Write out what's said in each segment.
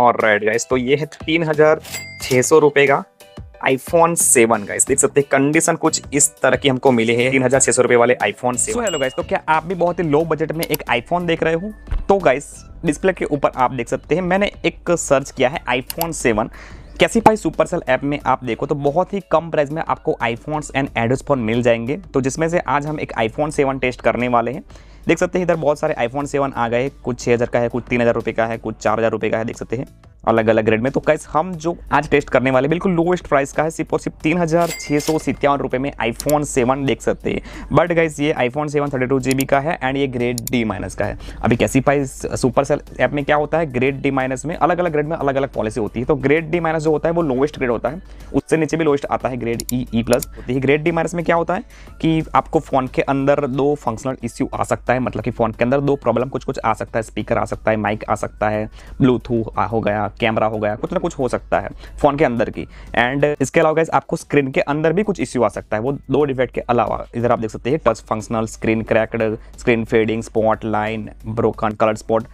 और red guys तो ये है तीन हज़ार छह सौ रुपए का आईफोन सेवन गाइस देख सकते हैं कंडीशन कुछ इस तरह की हमको मिली है तीन हजार छह सौ रुपए वाले आईफोन सेवन हेलो गाइस तो क्या आप भी बहुत ही लो बजट में एक आईफोन देख रहे हो तो गाइस डिस्प्ले के ऊपर आप देख सकते हैं मैंने एक सर्च किया है आईफोन सेवन कैसी कैसीफाई सुपरसेल ऐप में आप देखो तो बहुत ही कम प्राइस में आपको आईफोन्स एंड एडोस फोन मिल जाएंगे तो जिसमें से आज हम एक आईफोन सेवन टेस्ट करने वाले हैं देख सकते हैं इधर बहुत सारे आईफोन सेवन आ गए कुछ छः हज़ार का है कुछ तीन हज़ार रुपये का है कुछ चार हज़ार रुपये का है देख सकते हैं अलग अलग ग्रेड में तो कैसे हम जो आज टेस्ट करने वाले बिल्कुल लोएस्ट प्राइस का है सिर्फ और सिर्फ तीन हज़ार छः सौ सत्तावन रुपये में आईफोन सेवन देख सकते हैं बट गाइज ये iPhone seven thirty two G B का है एंड ये ग्रेड डी माइनस का है अभी कैसी प्राइस सुपर सेल ऐप में क्या होता है ग्रेड डी माइनस में अलग अलग ग्रेड में अलग अलग पॉलिसी होती है तो ग्रेड डी माइनस जो होता है वो लोएस्ट ग्रेड होता है उससे नीचे भी लोएस्ट आता है ग्रेड ई ई प्लस होती है ग्रेड डी माइनस में क्या होता है कि आपको फ़ोन के अंदर दो फंक्शनल इश्यू आ सकता है सकता है मतलब कि फ़ोन के अंदर दो प्रॉब्लम कुछ कुछ आ सकता है स्पीकर आ सकता है माइक आ सकता है ब्लूटूथ हो गया कैमरा हो गया कुछ ना कुछ हो सकता है फ़ोन के अंदर की एंड इसके अलावा आपको स्क्रीन के अंदर भी कुछ इश्यू आ सकता है वो दो डिफेक्ट के अलावा इधर आप देख सकते हैं touch functional screen cracked screen fading spot line broken colour spot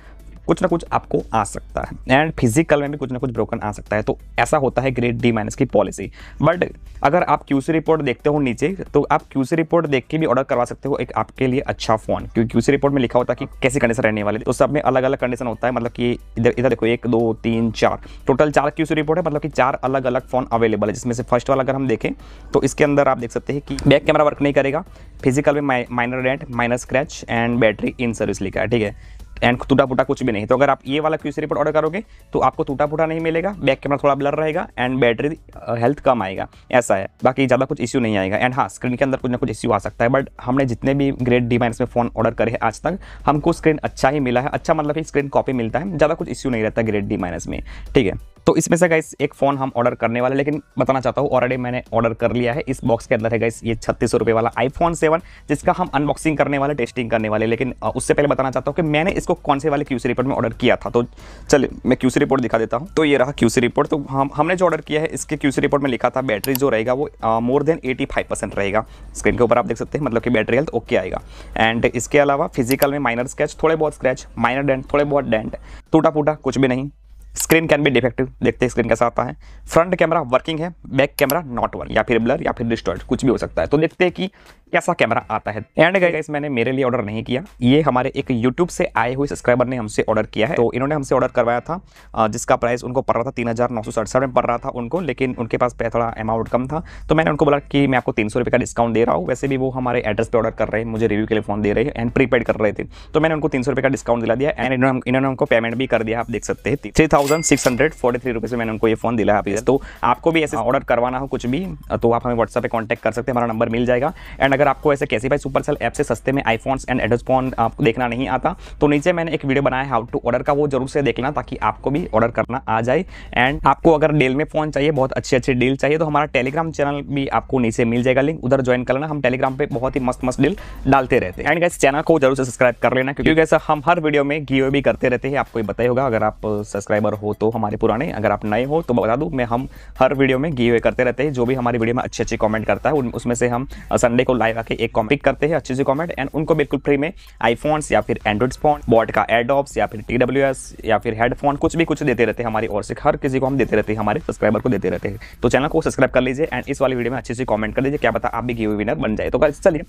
कुछ ना कुछ आपको आ सकता है एंड फिजिकल में भी कुछ ना कुछ ब्रोकन आ सकता है तो ऐसा होता है ग्रेड डी माइनस की पॉलिसी बट अगर आप क्यूसी रिपोर्ट देखते हो नीचे तो आप क्यूसी रिपोर्ट देख के भी ऑर्डर करवा सकते हो एक आपके लिए अच्छा फोन क्योंकि क्यूसी रिपोर्ट में लिखा होता है कि कैसी कंडीशन रहने वाली तो सब में अलग अलग कंडीशन होता है मतलब कि इधर इधर देखो एक दो तीन चार टोटल चार क्यूसी रिपोर्ट है मतलब कि चार अलग अलग फोन अवेलेबल है जिसमें से फर्स्ट वाला अगर हम देखें तो इसके अंदर आप देख सकते हैं कि बैक कैमरा वर्क नहीं करेगा फिजिकल में minor dent minor scratch and battery in service लिखा है ठीक है एंड टूटा फूटा कुछ भी नहीं तो अगर आप ये वाला क्यूसी रिपोर्ट ऑर्डर करोगे तो आपको टूटा फूटा नहीं मिलेगा बैक कैमरा थोड़ा ब्लर रहेगा एंड बैटरी हेल्थ कम आएगा ऐसा है बाकी ज़्यादा कुछ इश्यू नहीं आएगा एंड हाँ स्क्रीन के अंदर कुछ ना कुछ इश्यू आ सकता है बट हमने जितने भी ग्रेट डिवाइस में फ़ोन ऑर्डर करे हैं आज तक हमको स्क्रीन अच्छा ही मिला है अच्छा मतलब कि स्क्रीन कॉपी मिलता है ज़्यादा कुछ इश्यू नहीं रहता ग्रेट डी माइनस में ठीक है तो इसमें से गाइस एक फ़ोन हम ऑर्डर करने वाले लेकिन बताना चाहता हूँ ऑलरेडी मैंने ऑर्डर कर लिया है इस बॉक्स के अंदर है गाइस ये छत्तीस रुपये वाला आईफोन सेवन जिसका हम अनबॉक्सिंग करने वाले टेस्टिंग करने वाले लेकिन उससे पहले बताना चाहता हूँ कि मैंने इसको कौन से वाले क्यूसी रिपोर्ट में ऑर्डर किया था तो चलिए मैं क्यूसी रिपोर्ट दिखा देता हूँ तो ये रहा क्यूसी रिपोर्ट तो हम हमने जो ऑर्डर किया है इसके क्यूसी रिपोर्ट में लिखा था बैटरी जो रहेगा वो मोर देन एटी रहेगा स्क्रीन के ऊपर आप देख सकते हैं मतलब कि बैटरी हेल्थ ओके आएगा एंड इसके अलावा फिजिकल में माइनर स्क्रैच थोड़े बहुत स्क्रैच माइनर डेंट थोड़े बहुत डेंट टूटा फूटा कुछ भी नहीं स्क्रीन कैन भी डिफेक्टिव देखते हैं स्क्रीन कैसा आता है फ्रंट कैमरा वर्किंग है बैक कैमरा नॉट वर्क या फिर ब्लर या फिर डिस्टॉर्ट कुछ भी हो सकता है तो देखते हैं कि कैसा कैमरा आता है एंड इस मैंने मेरे लिए ऑर्डर नहीं किया ये हमारे एक यूट्यूब से आए हुए सब्सक्राइबर ने हमसे ऑर्डर किया है तो इन्होंने हमसे ऑर्डर करवाया था जिसका प्राइस उनको पड़ रहा था तीन हजार नौ सौ सड़सठ में पड़ रहा था उनको लेकिन उनके पास थोड़ा अमाउंट कम था तो मैंने उनको बोला कि मैं आपको तीन सौ का डिस्काउंट दे रहा हूँ वैसे भी वो हमारे एड्रेस पर ऑर्डर कर रहे हैं मुझे रिव्यू के लिए फोन दे रहे हैं एंड प्रीपेड कर रहे थे तो मैंने उनको तीन सौ का डिस्काउंट दिला दिया एंड इन्होंने उनको पेमेंट भी कर दिया आप देख सकते हैं three thousand six hundred forty three में मैंने उनको ये फ़ोन दिला है तो आपको भी ऐसे हाँ। ऑर्डर करवाना हो कुछ भी तो आप हमें व्हाट्सएप पे कांटेक्ट कर सकते हैं हमारा नंबर मिल जाएगा एंड अगर आपको ऐसे कैसे भाई सुपर सेल ऐप से सस्ते में आईफोन एंड एडोज फोन आपको देखना नहीं आता तो नीचे मैंने एक वीडियो बनाया हाउ टू ऑर्डर का वो जरूर से देख ताकि आपको भी ऑर्डर करना आ जाए एंड आपको अगर डेल में फ़ोन चाहिए बहुत अच्छे अच्छे डील चाहिए तो हमारा टेलीग्राम चैनल भी आपको नीचे मिल जाएगा लिंक उधर ज्वाइन कर लेना हम टेलीग्राम पर बहुत ही मस्त मस्त डील डालते रहते हैं एंड गैस चैनल को जरूर से सब्सक्राइब कर लेना क्योंकि हम हर वीडियो में गिव भी करते रहते हैं आपको बताया होगा अगर आप सब्सक्राइबर मेंबर हो तो हमारे पुराने अगर आप नए हो तो बता दूँ मैं हम हर वीडियो में गिवे करते रहते हैं जो भी हमारी वीडियो में अच्छे अच्छे कमेंट करता है उसमें से हम संडे को लाइव आके एक कॉम्पिक करते हैं अच्छे से कॉमेंट एंड उनको बिल्कुल फ्री में आईफोन्स या फिर एंड्रॉइड फोन बॉट का एडॉप्स या फिर टी या फिर हेडफोन कुछ भी कुछ देते रहते हैं हमारी और से हर किसी को हम देते रहते हैं हमारे सब्सक्राइबर को देते रहते हैं तो चैनल को सब्सक्राइब कर लीजिए एंड इस वाली वीडियो में अच्छे से कॉमेंट कर लीजिए क्या पता आप भी गिवे विनर बन जाए तो चलिए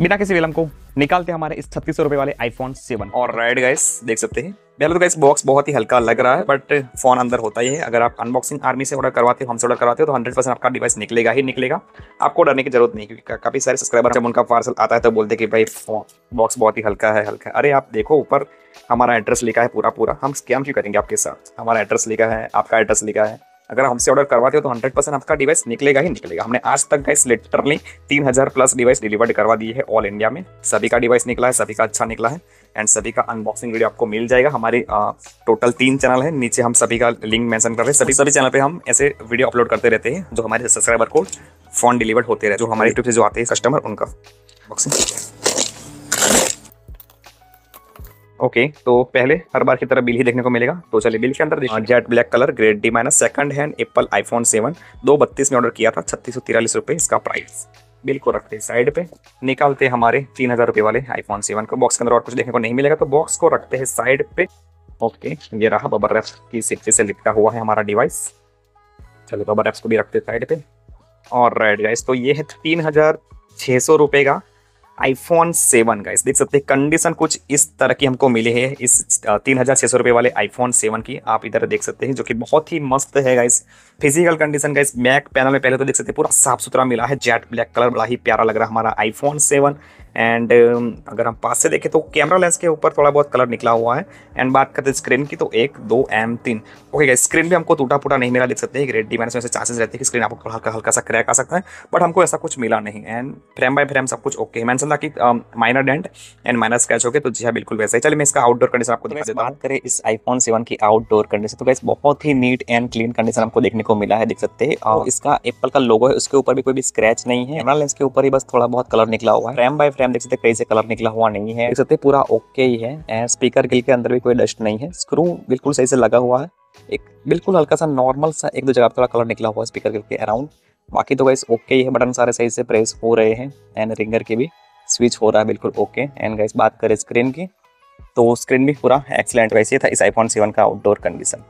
बिना किसी विलंब को निकालते हमारे इस छत्तीस रुपए वाले आईफोन सेवन और राइट गाइस देख सकते हैं पहले तो गाइस बॉक्स बहुत ही हल्का लग रहा है बट फोन अंदर होता ही है अगर आप अनबॉक्सिंग आर्मी से ऑर्डर करवाते हो हमसे ऑर्डर करवाते हो तो हंड्रेड परसेंट आपका डिवाइस निकलेगा ही निकलेगा आपको डरने की जरूरत नहीं क्योंकि काफी सारे सब्सक्राइबर जब उनका पार्सल आता है तो बोलते कि भाई फोन बॉक्स बहुत ही हल्का है हल्का अरे आप देखो ऊपर हमारा एड्रेस लिखा है पूरा पूरा हम स्कैम क्यों करेंगे आपके साथ हमारा एड्रेस लिखा है आपका एड्रेस लिखा है अगर हमसे ऑर्डर करवाते हो तो 100 परसेंट आपका डिवाइस निकलेगा ही निकलेगा हमने आज तक guys literally 3000 plus device delivered करवा दिए है ऑल इंडिया में सभी का डिवाइस निकला है सभी का अच्छा निकला है एंड सभी का अनबॉक्सिंग वीडियो आपको मिल जाएगा हमारे टोटल तीन चैनल है नीचे हम सभी का लिंक मैंशन कर रहे हैं सभी सभी चैनल पर हम ऐसे वीडियो अपलोड करते रहते हैं जो हमारे सब्सक्राइबर को फोन डिलीवर होते रहे जो हमारे यूट्यूब से जो आते हैं कस्टमर उनका बॉक्सिंग ओके तो पहले हर बार की तरह बिल ही देखने को मिलेगा तो चलिए बिल के अंदर हाँ, jet black colour grade D minus second hand Apple iPhone seven दो बत्तीस में ऑर्डर किया था छत्तीस सौ तिरालीस रुपये इसका प्राइस बिल को रखते साइड पे निकालते हमारे तीन हजार रुपये वाले आईफोन सेवन को बॉक्स के अंदर और कुछ देखने को नहीं मिलेगा तो बॉक्स को रखते हैं साइड पे ओके ये रहा बबर रेप्स की सेफ्टी से लिपटा हुआ है हमारा डिवाइस चलो बबर रेप्स को भी रखते साइड पे और राइट गाइस तो ये है तीन हजार छः सौ रुपये का आईफोन सेवन का देख सकते हैं कंडीशन कुछ इस तरह की हमको मिली है इस तीन हज़ार छह सौ रुपए वाले आईफोन सेवन की आप इधर देख सकते हैं जो कि बहुत ही मस्त है guys physical condition guys back panel में पहले तो देख सकते हैं पूरा साफ सुथरा मिला है जेट ब्लैक कलर बड़ा ही प्यारा लग रहा है हमारा आईफोन सेवन एंड um, अगर हम पास से देखें तो कैमरा लेंस के ऊपर थोड़ा बहुत कलर निकला हुआ है एंड बात करते हैं स्क्रीन की तो एक दो एम तीन ओके स्क्रीन भी हमको टूटा फूटा नहीं मिला देख सकते हैं रेड डी माइनस में चांसेस रहते हैं कि स्क्रीन आपको थोड़ा हल्का हल्का सा क्रैक आ सकता है बट हमको ऐसा कुछ मिला नहीं एंड फ्रेम बाय फ्रेम सब कुछ ओके मैंने मैंने कि minor dent and minor scratch हो गए तो जी हाँ बिल्कुल वैसा ही चलिए मैं इसका आउटडोर कंडीशन आपको तो दिखा बात करें इस आईफोन सेवन की आउटडोर कंडीशन तो गैस बहुत ही नीट एंड क्लीन कंडीशन हमको देखने को मिला है देख सकते हैं और हाँ। इसका एप्पल का लोगो है उसके ऊपर भी कोई भी स्क्रैच नहीं है कैमरा लेंस के ऊपर ही बस थोड़ा बहुत कलर निकला हुआ है फ्रेम बाय पे हम देख सकते कहीं से कलर निकला हुआ नहीं है देख सकते पूरा ओके ही है एंड स्पीकर गिल के अंदर भी कोई डस्ट नहीं है स्क्रू बिल्कुल सही से लगा हुआ है एक बिल्कुल हल्का सा नॉर्मल सा एक दो जगह थोड़ा कलर निकला हुआ है स्पीकर गिल के अराउंड बाकी तो गाइस ओके ही है बटन सारे सही से प्रेस हो रहे हैं एंड रिंगर के भी स्विच हो रहा है बिल्कुल ओके एंड गाइस बात करें स्क्रीन की तो स्क्रीन भी पूरा एक्सलेंट वैसे था इस आईफोन सेवन का आउटडोर कंडीशन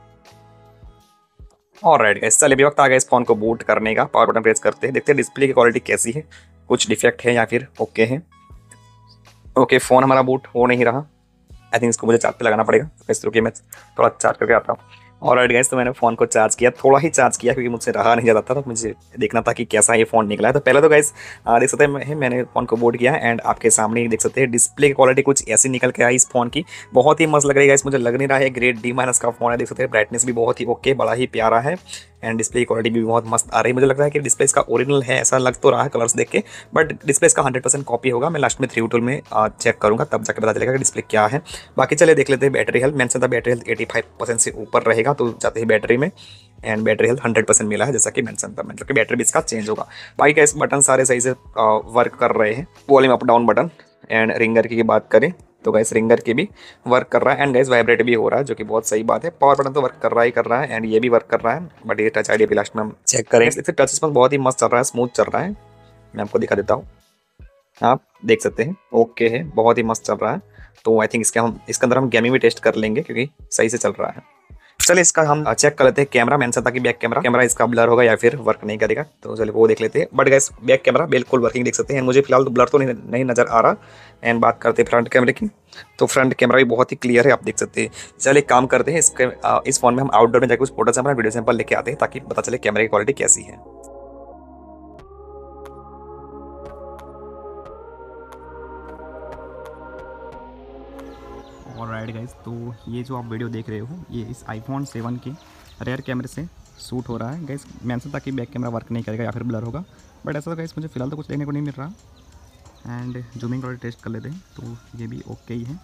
और राइट गाइस चलिए भी वक्त आ गया इस फोन को बूट करने का पावर बटन प्रेस करते हैं देखते हैं डिस्प्ले की क्वालिटी कैसी है कुछ डिफेक्ट है या फिर ओके है ओके फ़ोन हमारा बूट हो नहीं रहा आई थिंक इसको मुझे चार्ज पे लगाना पड़ेगा इस रुकी मैं थोड़ा चार्ज करके आता हूँ और एड गैस तो मैंने फ़ोन को चार्ज किया थोड़ा ही चार्ज किया क्योंकि मुझसे रहा नहीं जाता था तो मुझे देखना था कि कैसा ये फ़ोन निकला है तो पहले तो गैस देख सकते हैं मैंने फ़ोन को बोर्ड किया एंड आपके सामने ही देख सकते हैं डिस्प्ले की क्वालिटी कुछ ऐसी निकल के आई इस फ़ोन की बहुत ही मस्त लग रही है इस मुझे लग नहीं रहा है ग्रेट डी माइनस का फ़ोन है देख सकते हैं ब्राइटनेस भी बहुत ही ओके बड़ा ही प्यारा है एंड डिस्प्ले क्वालिटी भी बहुत मस्त आ रही है मुझे लग रहा है कि डिस्प्ले इसका ओरिजिनल है ऐसा लग तो रहा है कलर्स देख के बट डिस्प्ले इसका हंड्रेड परसेंट कॉपी होगा मैं लास्ट में थ्री टूल में चेक करूँगा तब जाकर पता चलेगा कि डिस्प्ले क्या है बाकी चले देख लेते हैं बैटरी हेल्थ मैंने था battery health eighty five percent से ऊपर रहेगा तो जाते ही बैटरी में and battery health hundred percent मिला है जैसा कि मैंसन था मतलब कि बैटरी भी इसका चेंज होगा बाकी कैसे बटन सारे सही से वर्क कर रहे हैं volume up down button and ringer की बात करें तो गैस रिंगर की भी वर्क कर रहा है एंड गैस वाइब्रेट भी हो रहा है जो कि बहुत सही बात है पावर बटन तो वर्क कर रहा ही कर रहा है एंड ये भी वर्क कर रहा है बट ये टच आई लास्ट में हम चेक करें इससे टच रिस्पॉन्स बहुत ही मस्त चल रहा है स्मूथ चल रहा है मैं आपको दिखा देता हूँ आप देख सकते हैं ओके है बहुत ही मस्त चल रहा है तो आई थिंक इसके हम इसके अंदर हम गेमिंग भी टेस्ट कर लेंगे क्योंकि सही से चल रहा है चलिए इसका हम चेक कर लेते हैं कैमरा मैंने था कि बैक कैमरा कैमरा इसका ब्लर होगा या फिर वर्क नहीं करेगा तो चलिए वो देख लेते हैं बट गैस बैक कैमरा बिल्कुल वर्किंग देख सकते हैं मुझे फिलहाल तो ब्लर तो नहीं, नहीं नजर आ रहा एंड बात करते हैं फ्रंट कैमरे की तो फ्रंट कैमरा भी बहुत ही क्लियर है आप देख सकते हैं चलिए काम करते हैं इस फोन में हम आउटडोर में जाकर उस फोटो सैंपल वीडियो सैंपल लेके आते हैं ताकि पता चले कैमरे की क्वालिटी कैसी है और राइट गाइज तो ये जो आप वीडियो देख रहे हो ये इस आईफोन सेवन के रेयर कैमरे से शूट हो रहा है गैस मैंने था कि बैक कैमरा वर्क नहीं करेगा या फिर ब्लर होगा बट ऐसा तो गैस मुझे फिलहाल तो कुछ देखने को नहीं मिल रहा एंड जूमिंग वाले टेस्ट कर लेते हैं तो ये भी ओके ही है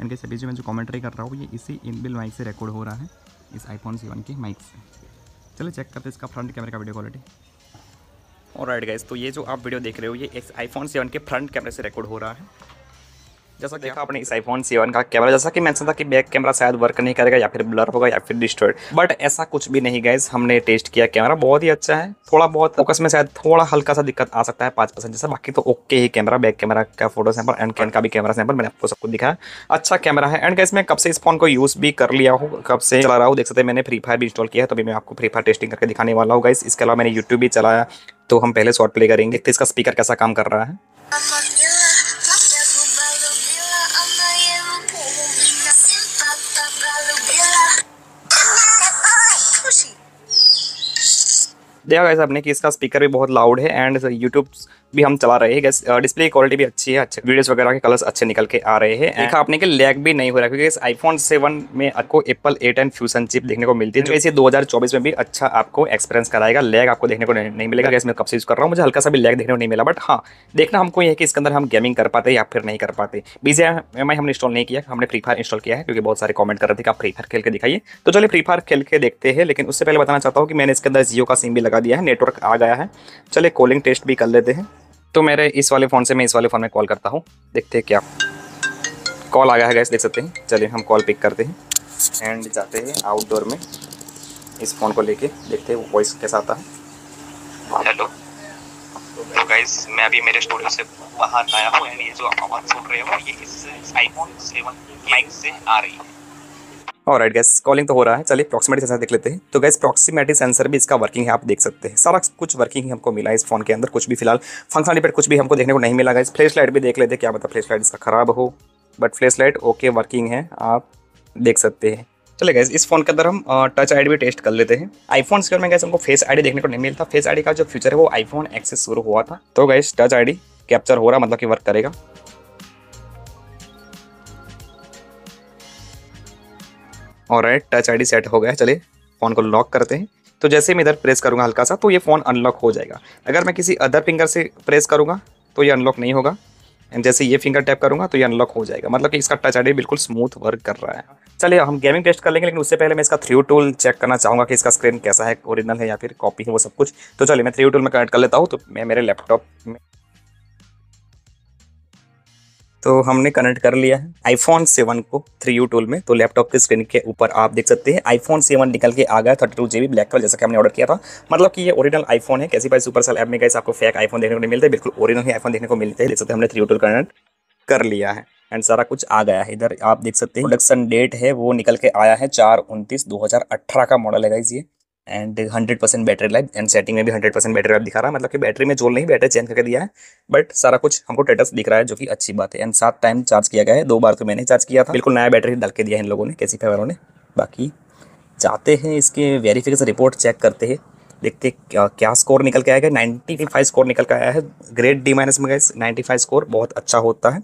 एंड गैस अभी जो मैं जो कमेंट्री कर रहा हूँ ये इसी बिल माइक से रिकॉर्ड हो रहा है इस आईफोन सेवन के माइक से चलिए चेक करते हैं इसका फ्रंट कैमरे का वीडियो क्वालिटी और राइट गैस तो ये जो आप वीडियो देख रहे हो ये इस आईफोन सेवन के फ्रंट कैमरे से रिकॉर्ड हो रहा है जैसा देखा आपने इस आईफोन सेवन का कैमरा जैसा कि मैंने था कि बैक कैमरा शायद वर्क नहीं करेगा या फिर ब्लर होगा या फिर डिस्टर्ड बट ऐसा कुछ भी नहीं गाइज हमने टेस्ट किया कैमरा बहुत ही अच्छा है थोड़ा बहुत फोकस में शायद थोड़ा हल्का सा दिक्कत आ सकता है पाँच परसेंट जैसा बाकी तो ओके ही कैमरा बैक कैमरा का फोटो सैंपल एंड कैन का भी कैमरा सैंपल मैंने आपको सबको दिखाया अच्छा कैमरा है एंड गैस मैं कब से इस फोन को यूज़ भी कर लिया हूँ कब से चला रहा हूँ देख सकते मैंने फ्री फायर भी इंस्टॉल किया है तभी मैं आपको फ्री फायर टेस्टिंग करके दिखाने वाला हूँ गाइस इसके अलावा मैंने यूट्यूब भी चलाया तो हम पहले शॉर्ट प्ले करेंगे तो इसका स्पीकर कैसा काम कर रहा है देखा गया आपने कि इसका स्पीकर भी बहुत लाउड है एंड यूट्यूब भी हम चला रहे हैं डिस्प्ले क्वालिटी भी अच्छी है अच्छे वीडियोस वगैरह के कलर्स अच्छे निकल के आ रहे हैं देखा आपने कि लैग भी नहीं हो रहा है क्योंकि इस आईफोन सेवन में आपको Apple A ten fusion chip देखने को मिलती है जो इसे दो में भी अच्छा आपको एक्सपीरियंस कराएगा लैग आपको देखने को नहीं मिलेगा मैं कब से यूज कर रहा हूँ मुझे हल्का सा भी लैग देखने को नहीं मिला बट हाँ देखना हमको यह है कि इसके अंदर हम गेमिंग कर पाते या फिर नहीं कर पाते बीजे एम हमने इंस्टॉल नहीं किया हमने फ्री फायर इंस्टॉल किया है क्योंकि बहुत सारे कॉमेंट कर रहे थे आप फ्री फायर खेल के दिखाइए तो चलिए फ्री फायर खेल के देखते हैं लेकिन उससे पहले बताना चाहता हूँ कि मैंने इसके अंदर जियो का सिम भी लगा लगा दिया है नेटवर्क आ गया है चले कॉलिंग टेस्ट भी कर लेते हैं तो मेरे इस वाले फ़ोन से मैं इस वाले फ़ोन में कॉल करता हूँ देखते हैं क्या कॉल आ गया है गैस देख सकते हैं चलिए हम कॉल पिक करते हैं एंड जाते हैं आउटडोर में इस फ़ोन को लेके देखते हैं वॉइस कैसा आता है हेलो तो गाइस मैं अभी मेरे स्टूडियो से बाहर आया हूँ ये जो आवाज़ सुन रहे हो ये इस आईफोन सेवन माइक से आ रही है और राइट गैस कॉलिंग तो हो रहा है चलिए प्रॉक्सिमेटी सेंसर देख लेते हैं तो गैस प्रॉक्सिमेटी सेंसर भी इसका वर्किंग है आप देख सकते हैं सारा कुछ वर्किंग हमको मिला इस फोन के अंदर कुछ भी फिलहाल फंक्शन पर कुछ भी हमको देखने को नहीं मिला गैस फ्लैश लाइट भी देख लेते हैं क्या पता फ्लैश लाइट इसका खराब हो but flash light okay working है आप देख सकते हैं चले गए इस फोन के अंदर हम टच आईडी भी टेस्ट कर लेते हैं आईफोन स्क्रीन में गैस हमको फेस आईडी देखने को नहीं मिलता फेस आईडी का जो फ्यूचर है वो आईफोन एक्सेस शुरू हुआ था तो गैस टच आईडी कैप्चर हो रहा मतलब कि वर्क करेगा और टच आई सेट हो गया है चलिए फ़ोन को लॉक करते हैं तो जैसे मैं इधर प्रेस करूँगा हल्का सा तो ये फ़ोन अनलॉक हो जाएगा अगर मैं किसी अदर फिंगर से प्रेस करूँगा तो ये अनलॉक नहीं होगा एंड जैसे ये फिंगर टैप करूँगा तो ये अनलॉक हो जाएगा मतलब कि इसका टच आई बिल्कुल स्मूथ वर्क कर रहा है चलिए हम गेमिंग टेस्ट कर लेंगे लेकिन उससे पहले मैं इसका थ्री टूल चेक करना चाहूँगा कि इसका स्क्रीन कैसा है ओरिजिनल है या फिर कॉपी है वो सब कुछ तो चलिए मैं थ्री टूल में कनेक्ट कर लेता हूँ तो मैं मेरे लैपटॉप में तो हमने कनेक्ट कर लिया है आईफोन सेवन को थ्री यू टूल में तो लैपटॉप के स्क्रीन के ऊपर आप देख सकते हैं आईफोन सेवन निकल के आ गया thirty two G black colour जैसा कि हमने ऑर्डर किया था मतलब कि ये ओरिजिनल आईफोन है कैसी भाई साल एप में कैसे आपको फेक आईफोन देखने को नहीं मिलते बिल्कुल ओरिजिनल ही आईफोन देखने को मिलते हैं देख सकते हैं हमने थ्री यू टूल कनेक्ट कर लिया है एंड सारा कुछ आ गया है इधर आप देख सकते हैं प्रोडक्शन डेट है वो निकल के आया है चार उनतीस दो का मॉडल है गाइज ये and hundred percent battery life and setting में भी हंड्रेड परसेंट बैटरी लाइफ दिखा रहा है मतलब कि बैटरी में जोल नहीं बैटरी चेंज करके दिया है बट सारा कुछ हमको टेटस दिख रहा है जो कि अच्छी बात है एंड सात टाइम चार्ज किया गया है दो बार तो मैंने चार्ज किया था बिल्कुल नया बैटरी डाल के दिया है इन लोगों ने कैसी वालों ने बाकी जाते हैं इसके वेरीफिकेशन रिपोर्ट चेक करते हैं देखते क्या, क्या स्कोर निकल के आएगा नाइन्टी फाइव स्कोर निकल के आया है ग्रेड डी माइनस में गए नाइन्टी फाइव स्कोर बहुत अच्छा होता है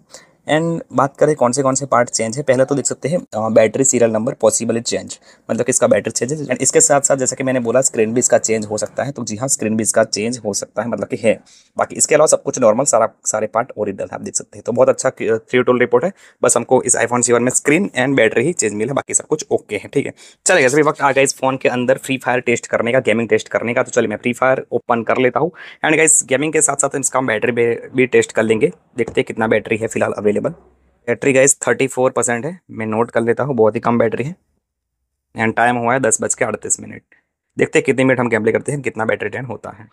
एंड बात करें कौन से कौन से पार्ट चेंज है पहले तो देख सकते हैं battery serial number possible change मतलब कि इसका बैटरी चेंज है इसके साथ साथ जैसा कि मैंने बोला स्क्रीन भी इसका चेंज हो सकता है तो जी हाँ स्क्रीन भी इसका चेंज हो सकता है मतलब कि है बाकी इसके अलावा सब कुछ नॉर्मल सारा सारे पार्ट ओरिजिनल आप देख सकते हैं तो बहुत अच्छा थ्री टोल रिपोर्ट है बस हमको इस आईफोन सेवन में स्क्रीन एंड बैटरी ही चेंज मिला बाकी सब कुछ ओके है ठीक है चलेगा सभी वक्त आ गया इस फोन के अंदर फ्री फायर टेस्ट करने का गेमिंग टेस्ट करने का तो चलिए मैं फ्री फायर ओपन कर लेता हूँ एंड गाइस गेमिंग के साथ साथ इसका बैटरी भी टेस्ट कर लेंगे देखते हैं कितना बैटरी है फिलहाल available available battery guys thirty four percent है मैं नोट कर लेता हूँ बहुत ही कम बैटरी है एंड टाइम हुआ है दस बज के अड़तीस मिनट देखते हैं कितने मिनट हम गैम्बले करते हैं कितना बैटरी टाइम होता है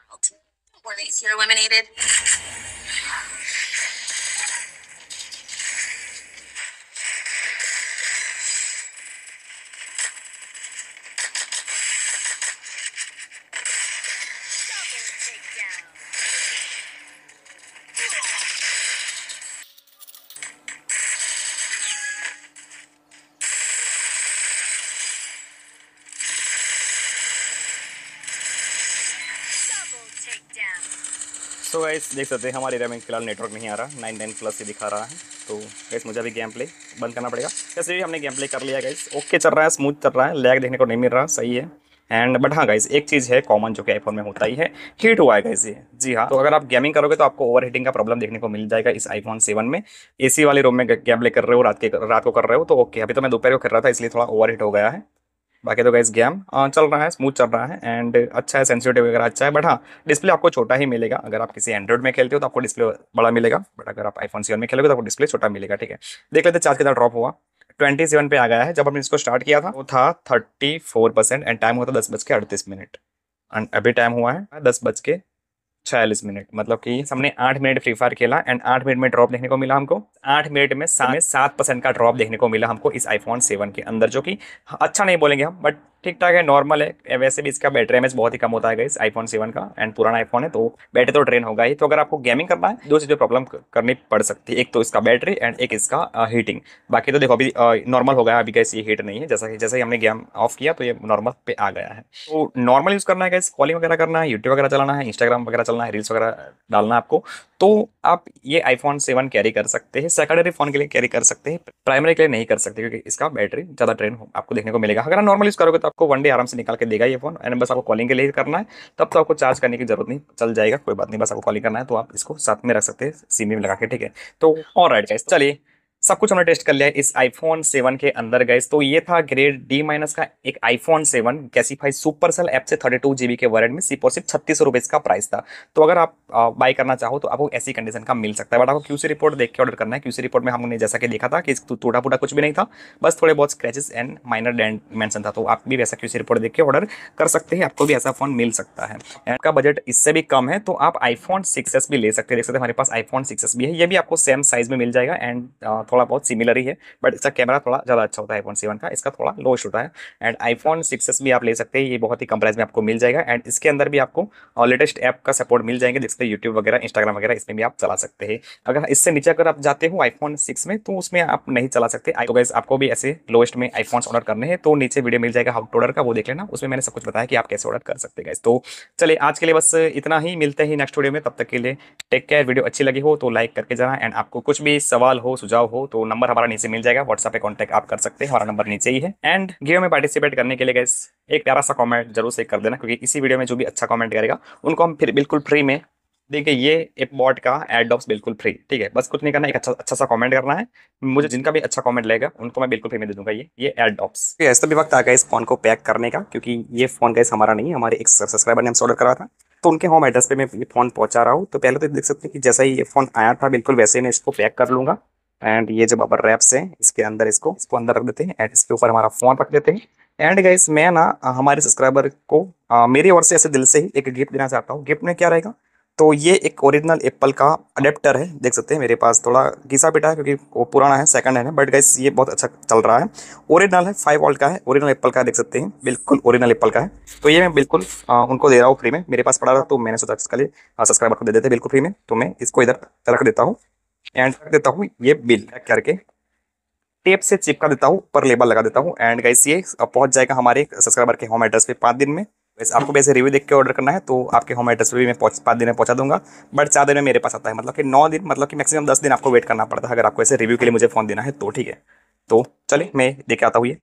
तो गाइस देख सकते हैं हमारे एरिया में फिलहाल नेटवर्क नहीं आ रहा नाइन नाइन प्लस ही दिखा रहा है तो गैस मुझे अभी गेम प्ले बंद करना पड़ेगा वैसे भी हमने गेम प्ले कर लिया गाइस ओके चल रहा है स्मूथ चल रहा है लैग देखने को नहीं मिल रहा सही है एंड बट हाँ गाइज एक चीज़ है कॉमन जो कि आईफोन में होता ही है हीट हुआ है गाइज ये जी हाँ तो अगर आप गेमिंग करोगे तो आपको ओवर हीटिंग का प्रॉब्लम देखने को मिल जाएगा इस आईफोन सेवन में एसी वाले रूम में गेम ले कर रहे हो रात के रात को कर रहे हो तो ओके अभी तो मैं दोपहर को कर रहा था इसलिए थोड़ा ओवर हीट हो गया है बाकी तो गैस गेम चल रहा है स्मूथ चल रहा है एंड अच्छा है सेंसिटिव वगैरह अच्छा है बट हाँ डिस्प्ले आपको छोटा ही मिलेगा अगर आप किसी एंड्रॉइड में खेलते हो तो आपको डिस्प्ले बड़ा मिलेगा बट अगर आप आईफोन सेवन में खेलोगे तो आपको डिस्प्ले छोटा मिलेगा ठीक है देख लेते चार्ज कितना ड्रॉप हुआ ट्वेंटी सेवन पे आ गया है जब हमने इसको स्टार्ट किया था वो था thirty four percent and time हुआ था दस बज के अड़तीस मिनट एंड अभी टाइम हुआ है दस बज के छियालीस मिनट मतलब कि हमने आठ मिनट फ्री फायर खेला एंड आठ मिनट में ड्रॉप देखने को मिला हमको आठ मिनट में सात सात परसेंट का ड्रॉप देखने को मिला हमको इस आईफोन सेवन के अंदर जो कि अच्छा नहीं बोलेंगे हम बट ठीक ठाक है नॉर्मल है वैसे भी इसका बैटरी एम बहुत ही कम होता है इस आईफोन सेवन का एंड पुराना आईफोन है तो बैटरी तो ड्रेन होगा ही तो अगर आपको गेमिंग करना है दो चीज़ें प्रॉब्लम करनी पड़ सकती है एक तो इसका बैटरी एंड एक इसका हीटिंग बाकी तो देखो अभी नॉर्मल हो गया अभी गैस ये हीट नहीं है जैसा जैसे ही हमने गेम ऑफ किया तो ये नॉर्मल पे आ गया है तो नॉर्मल यूज़ करना है गैस कॉलिंग वगैरह करना है यूट्यूब वगैरह चलाना है इंस्टाग्राम वगैरह चलना है रील्स वगैरह डालना है आपको तो आप ये आईफोन सेवन कैरी कर सकते हैं सेकेंडरी फ़ोन के लिए कैरी कर सकते हैं प्राइमरी के लिए नहीं कर सकते क्योंकि इसका बैटरी ज़्यादा ड्रेन आपको देखने को मिलेगा अगर आप नॉर्मल यूज़ करोगे तो आपको वन डे आराम से निकाल के देगा ये फोन एंड बस आपको कॉलिंग के लिए करना है तब तो आपको चार्ज करने की जरूरत नहीं चल जाएगा कोई बात नहीं बस आपको कॉलिंग करना है तो आप इसको साथ में रख सकते हैं सीमी में लगा के ठीक है तो और राइट चलिए सब कुछ हमने टेस्ट कर लिया इस आईफोन सेवन के अंदर गए तो ये था ग्रेड डी माइनस का एक iPhone seven Cashify super sale app से थर्टी टू जीबी के वर्ड में सिर्फ और सिर्फ छत्तीस रुपए इसका प्राइस था तो अगर आप बाय करना चाहो तो आपको ऐसी कंडीशन का मिल सकता है बट आपको क्यूसी रिपोर्ट देख के ऑर्डर करना है क्यूसी रिपोर्ट में हमने जैसा कि देखा था कि टूटा तो फूटा कुछ भी नहीं था बस थोड़े बहुत scratches and minor dent mention था तो आप भी वैसा क्यूसी रिपोर्ट देख के ऑर्डर कर सकते हैं आपको भी ऐसा फोन मिल सकता है एंड का बजट इससे भी कम है तो आप आईफोन सिक्स भी ले सकते हैं देख सकते हमारे पास आईफोन सिक्स भी है ये भी आपको सेम साइज में मिल जाएगा एंड थोड़ा बहुत सिमिलर ही है बट इसका कैमरा थोड़ा ज़्यादा अच्छा होता है आईफोन सेवन का इसका थोड़ा लोस्ट होता है एंड आईफोन सिक्स भी आप ले सकते हैं ये बहुत ही कम प्राइस में आपको मिल जाएगा एंड इसके अंदर भी आपको लेटेस्ट ऐप का सपोर्ट मिल जाएंगे जिससे यूट्यूब वगैरह इंस्टाग्राम वगैरह इसमें भी आप चला सकते हैं अगर इससे नीचे अगर आप जाते हो आईफोन सिक्स में तो उसमें आप नहीं चला सकते तो गैस आपको भी ऐसे लोएस्ट में आईफोन ऑर्डर करने हैं तो नीचे वीडियो मिल जाएगा हाउट ऑर्डर का वो देख लेना उसमें मैंने सब कुछ बताया कि आप कैसे ऑर्डर कर सकते गैस तो चलिए आज के लिए बस इतना ही मिलते हैं नेक्स्ट वीडियो में तब तक के लिए टेक केयर वीडियो अच्छी लगी हो तो लाइक करके जाना एंड आपको कुछ भी सवाल हो सुझाव हो हो तो नंबर हमारा नीचे मिल जाएगा व्हाट्सएप पे कॉन्टेक्ट आप कर सकते हैं हमारा नंबर नीचे ही है एंड गेम में पार्टिसिपेट करने के लिए गैस एक प्यारा सा कॉमेंट जरूर से कर देना क्योंकि इसी वीडियो में जो भी अच्छा कॉमेंट करेगा उनको हम फिर बिल्कुल फ्री में देखिए ये एक बॉट का एड डॉप्स बिल्कुल फ्री ठीक है बस कुछ नहीं करना एक अच्छा अच्छा सा कमेंट करना है मुझे जिनका भी अच्छा कमेंट लगेगा उनको मैं बिल्कुल फ्री में दे दूंगा ये ये एड डॉप्स ऐसा भी वक्त आ गया इस फोन को पैक करने का क्योंकि ये फोन गैस हमारा नहीं है हमारे एक सब्सक्राइबर ने हमसे ऑर्डर करा था तो उनके होम एड्रेस पे मैं ये फोन पहुंचा रहा हूँ तो पहले तो देख सकते हैं कि जैसा ही ये फोन आया था बिल्कुल वैसे ही मैं इसको पैक कर लूंगा एंड ये जब आप रैप्स है इसके अंदर इसको इसको अंदर रख देते हैं एंड इसके ऊपर हमारा फोन रख देते हैं एंड गाइस मैं ना हमारे सब्सक्राइबर को आ, मेरी ओर से ऐसे दिल से ही एक गिफ्ट देना चाहता हूँ गिफ्ट में क्या रहेगा तो ये एक ओरिजिनल एप्पल का अडेप्टर है देख सकते हैं मेरे पास थोड़ा घिसा पिटा है क्योंकि वो पुराना है सेकंड हैंड है बट गाइस ये बहुत अच्छा चल रहा है ओरिजिनल है फाइव वॉल्ट का है ओरिजिनल एप्पल का देख सकते हैं बिल्कुल ओरिजिनल एप्पल का है तो ये मैं बिल्कुल आ, उनको दे रहा हूँ फ्री में मेरे पास पड़ा रहा तो मैंने सोचा इसका लिए सब्सक्राइबर को दे देते बिल्कुल फ्री में तो मैं इसको इधर रख देता हूँ एंड कर देता हूँ ये बिल करके टेप से चिपका देता हूँ पर लेबल लगा देता हूँ एंड गाइस ये पहुंच जाएगा हमारे सब्सक्राइबर के होम एड्रेस पे पाँच दिन में वैसे आपको वैसे रिव्यू देख के ऑर्डर करना है तो आपके होम एड्रेस पे भी मैं पाँच दिन में पहुंचा दूंगा बट चार दिन में मेरे पास आता है मतलब कि नौ दिन मतलब कि मैक्सिमम दस दिन आपको वेट करना पड़ता है अगर आपको ऐसे रिव्यू के लिए मुझे फ़ोन देना है तो ठीक है तो चलिए मैं देखे आता हूँ ये